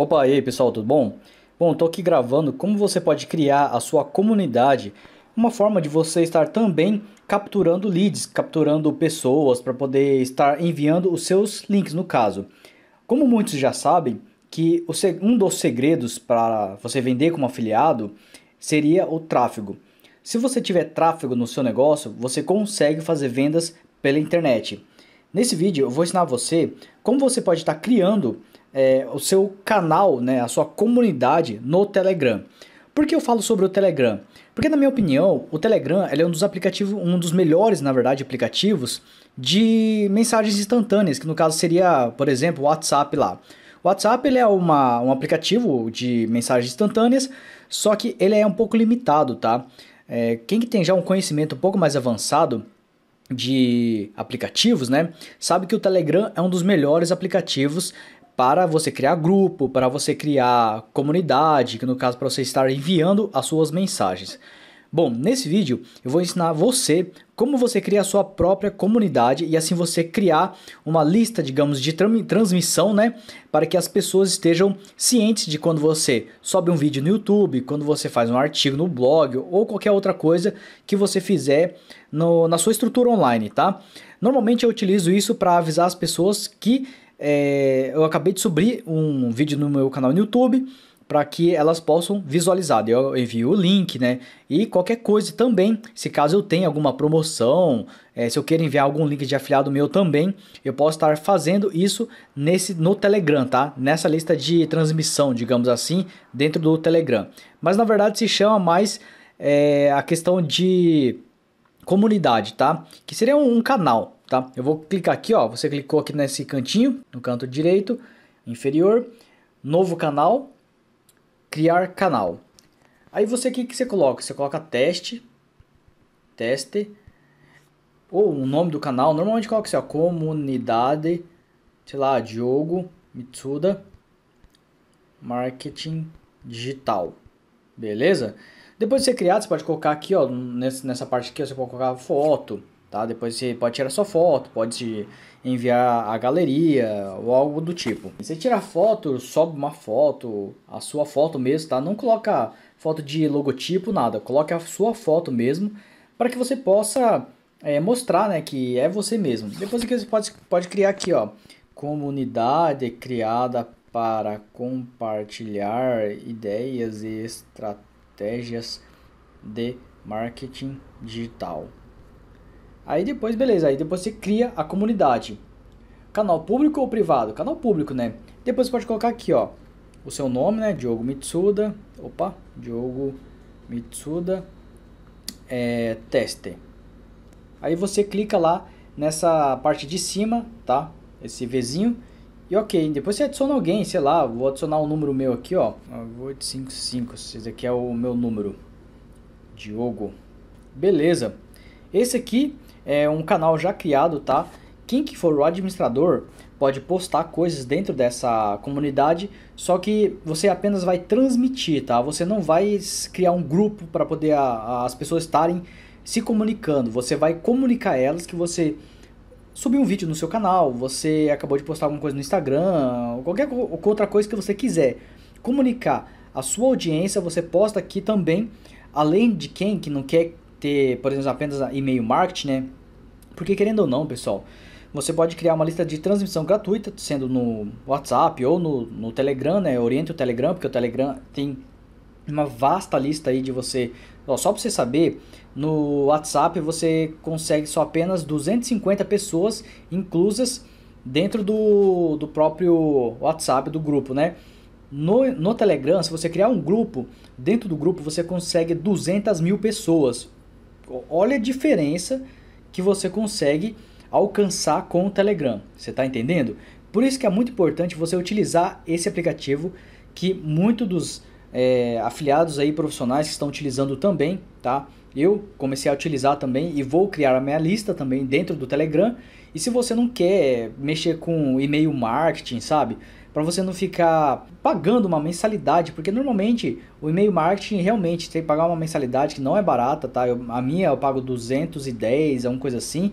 Opa, e aí pessoal, tudo bom? Bom, estou aqui gravando como você pode criar a sua comunidade, uma forma de você estar também capturando leads, capturando pessoas para poder estar enviando os seus links no caso. Como muitos já sabem, que um dos segredos para você vender como afiliado seria o tráfego. Se você tiver tráfego no seu negócio, você consegue fazer vendas pela internet. Nesse vídeo eu vou ensinar você como você pode estar criando é, o seu canal, né, a sua comunidade no Telegram. Por que eu falo sobre o Telegram? Porque na minha opinião, o Telegram é um dos aplicativos, um dos melhores, na verdade, aplicativos de mensagens instantâneas, que no caso seria, por exemplo, o WhatsApp lá. O WhatsApp ele é uma, um aplicativo de mensagens instantâneas, só que ele é um pouco limitado, tá? É, quem que tem já um conhecimento um pouco mais avançado de aplicativos, né? Sabe que o Telegram é um dos melhores aplicativos para você criar grupo, para você criar comunidade, que no caso para você estar enviando as suas mensagens. Bom, nesse vídeo eu vou ensinar você como você cria a sua própria comunidade e assim você criar uma lista, digamos, de transmissão, né, para que as pessoas estejam cientes de quando você sobe um vídeo no YouTube, quando você faz um artigo no blog ou qualquer outra coisa que você fizer no, na sua estrutura online, tá? Normalmente eu utilizo isso para avisar as pessoas que é, eu acabei de subir um vídeo no meu canal no YouTube para que elas possam visualizar. Eu envio o link, né? E qualquer coisa também, se caso eu tenha alguma promoção, é, se eu quero enviar algum link de afiliado meu também, eu posso estar fazendo isso nesse no Telegram, tá? Nessa lista de transmissão, digamos assim, dentro do Telegram. Mas na verdade se chama mais é, a questão de comunidade, tá? Que seria um, um canal, tá? Eu vou clicar aqui, ó, você clicou aqui nesse cantinho, no canto direito, inferior, novo canal, criar canal. Aí você, o que, que você coloca? Você coloca teste, teste, ou o nome do canal, normalmente coloca assim, ó, comunidade, sei lá, Diogo Mitsuda Marketing Digital, beleza? Depois de ser criado, você pode colocar aqui, ó, nessa parte aqui, você pode colocar foto, Tá? Depois você pode tirar sua foto, pode enviar a galeria ou algo do tipo. Você tira foto, sobe uma foto, a sua foto mesmo, tá? Não coloca foto de logotipo, nada. Coloque a sua foto mesmo para que você possa é, mostrar né, que é você mesmo. Depois que você pode, pode criar aqui, ó. Comunidade criada para compartilhar ideias e estratégias de marketing digital. Aí depois, beleza, aí depois você cria a comunidade. Canal público ou privado? Canal público, né? Depois você pode colocar aqui, ó, o seu nome, né? Diogo Mitsuda. Opa, Diogo Mitsuda é, Tester. Aí você clica lá nessa parte de cima, tá? Esse Vzinho. E ok, depois você adiciona alguém, sei lá, vou adicionar um número meu aqui, ó. 855, ah, esse aqui é o meu número. Diogo. Beleza. Esse aqui é um canal já criado, tá? Quem que for o administrador pode postar coisas dentro dessa comunidade, só que você apenas vai transmitir, tá? Você não vai criar um grupo para poder a, a, as pessoas estarem se comunicando. Você vai comunicar elas que você subiu um vídeo no seu canal, você acabou de postar alguma coisa no Instagram, qualquer outra coisa que você quiser comunicar a sua audiência, você posta aqui também, além de quem que não quer ter, por exemplo, apenas e-mail marketing, né? Porque querendo ou não, pessoal, você pode criar uma lista de transmissão gratuita, sendo no WhatsApp ou no, no Telegram, né? Oriente o Telegram, porque o Telegram tem uma vasta lista aí de você. Ó, só para você saber, no WhatsApp você consegue só apenas 250 pessoas inclusas dentro do, do próprio WhatsApp do grupo, né? No, no Telegram, se você criar um grupo, dentro do grupo você consegue 200 mil pessoas olha a diferença que você consegue alcançar com o Telegram. Você está entendendo? Por isso que é muito importante você utilizar esse aplicativo que muito dos é, afiliados aí profissionais estão utilizando também, tá? Eu comecei a utilizar também e vou criar a minha lista também dentro do Telegram. E se você não quer mexer com e-mail marketing, sabe? para você não ficar pagando uma mensalidade, porque normalmente o e-mail marketing realmente tem que pagar uma mensalidade que não é barata, tá? Eu, a minha eu pago 210, alguma coisa assim,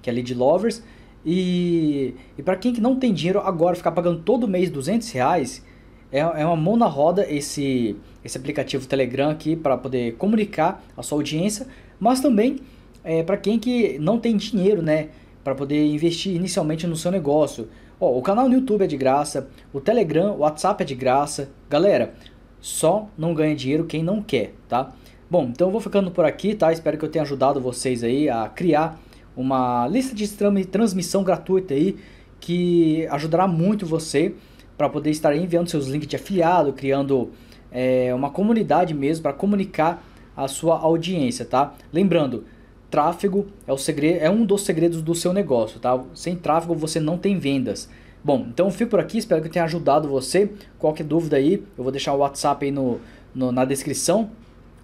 que é lead lovers. E, e para quem que não tem dinheiro agora, ficar pagando todo mês 200 reais, é, é uma mão na roda esse, esse aplicativo Telegram aqui para poder comunicar a sua audiência, mas também é, para quem que não tem dinheiro, né? Para poder investir inicialmente no seu negócio o canal no YouTube é de graça, o Telegram, o WhatsApp é de graça. Galera, só não ganha dinheiro quem não quer, tá? Bom, então eu vou ficando por aqui, tá? Espero que eu tenha ajudado vocês aí a criar uma lista de transmissão gratuita aí que ajudará muito você para poder estar enviando seus links de afiliado, criando é, uma comunidade mesmo para comunicar a sua audiência, tá? Lembrando, tráfego é, o segredo, é um dos segredos do seu negócio, tá? Sem tráfego você não tem vendas. Bom, então eu fico por aqui, espero que eu tenha ajudado você. Qualquer dúvida aí, eu vou deixar o WhatsApp aí no, no na descrição.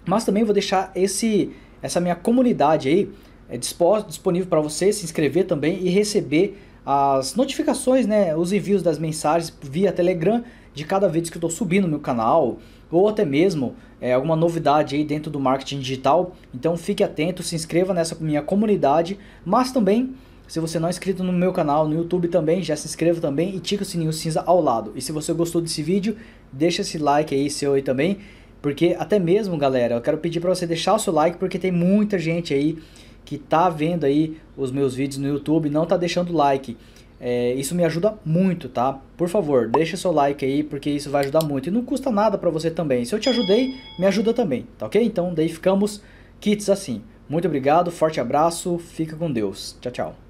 Mas também vou deixar esse, essa minha comunidade aí é disponível para você se inscrever também e receber as notificações, né, os envios das mensagens via Telegram de cada vídeo que eu estou subindo no meu canal, ou até mesmo é, alguma novidade aí dentro do marketing digital. Então fique atento, se inscreva nessa minha comunidade, mas também se você não é inscrito no meu canal, no YouTube também, já se inscreva também e tica o sininho cinza ao lado. E se você gostou desse vídeo, deixa esse like aí seu aí também, porque até mesmo, galera, eu quero pedir para você deixar o seu like porque tem muita gente aí que tá vendo aí os meus vídeos no YouTube, não tá deixando like. É, isso me ajuda muito, tá? Por favor, deixa seu like aí, porque isso vai ajudar muito. E não custa nada para você também. Se eu te ajudei, me ajuda também, tá ok? Então, daí ficamos kits assim. Muito obrigado, forte abraço, fica com Deus. Tchau, tchau.